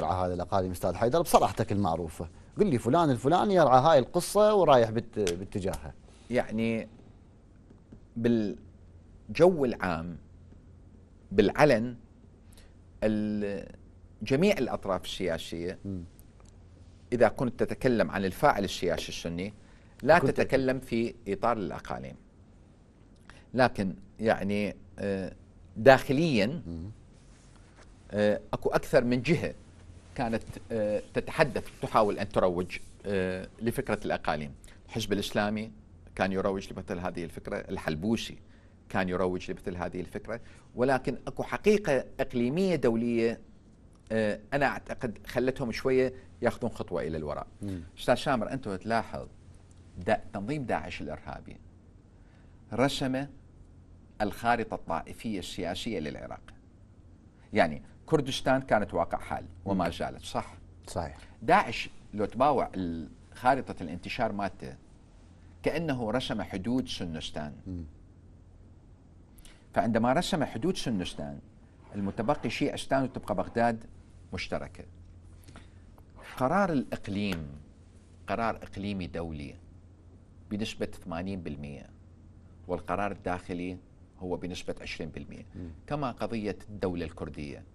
يرعى هذا الاقاليم استاذ حيدر بصراحتك المعروفه قل لي فلان الفلاني يرعى هاي القصه ورايح باتجاهها يعني بالجو العام بالعلن جميع الاطراف السياسيه اذا كنت تتكلم عن الفاعل السياسي السني لا تتكلم في اطار الاقاليم لكن يعني آه، داخليا آه، اكو اكثر من جهه كانت آه، تتحدث تحاول أن تروج آه، لفكرة الأقاليم الحزب الإسلامي كان يروج لمثل هذه الفكرة الحلبوسي كان يروج لمثل هذه الفكرة ولكن أكو حقيقة إقليمية دولية آه، أنا أعتقد خلتهم شوية ياخذون خطوة إلى الوراء أستاذ شامر أنت تلاحظ دا تنظيم داعش الإرهابي رسم الخارطة الطائفية السياسية للعراق يعني كردستان كانت واقع حال وما زالت صح صحيح داعش لو تباوع خارطة الانتشار مالته كأنه رسم حدود سنستان فعندما رسم حدود سنستان المتبقي أستان وتبقى بغداد مشتركة قرار الإقليم قرار إقليمي دولي بنسبة 80% والقرار الداخلي هو بنسبة 20% كما قضية الدولة الكردية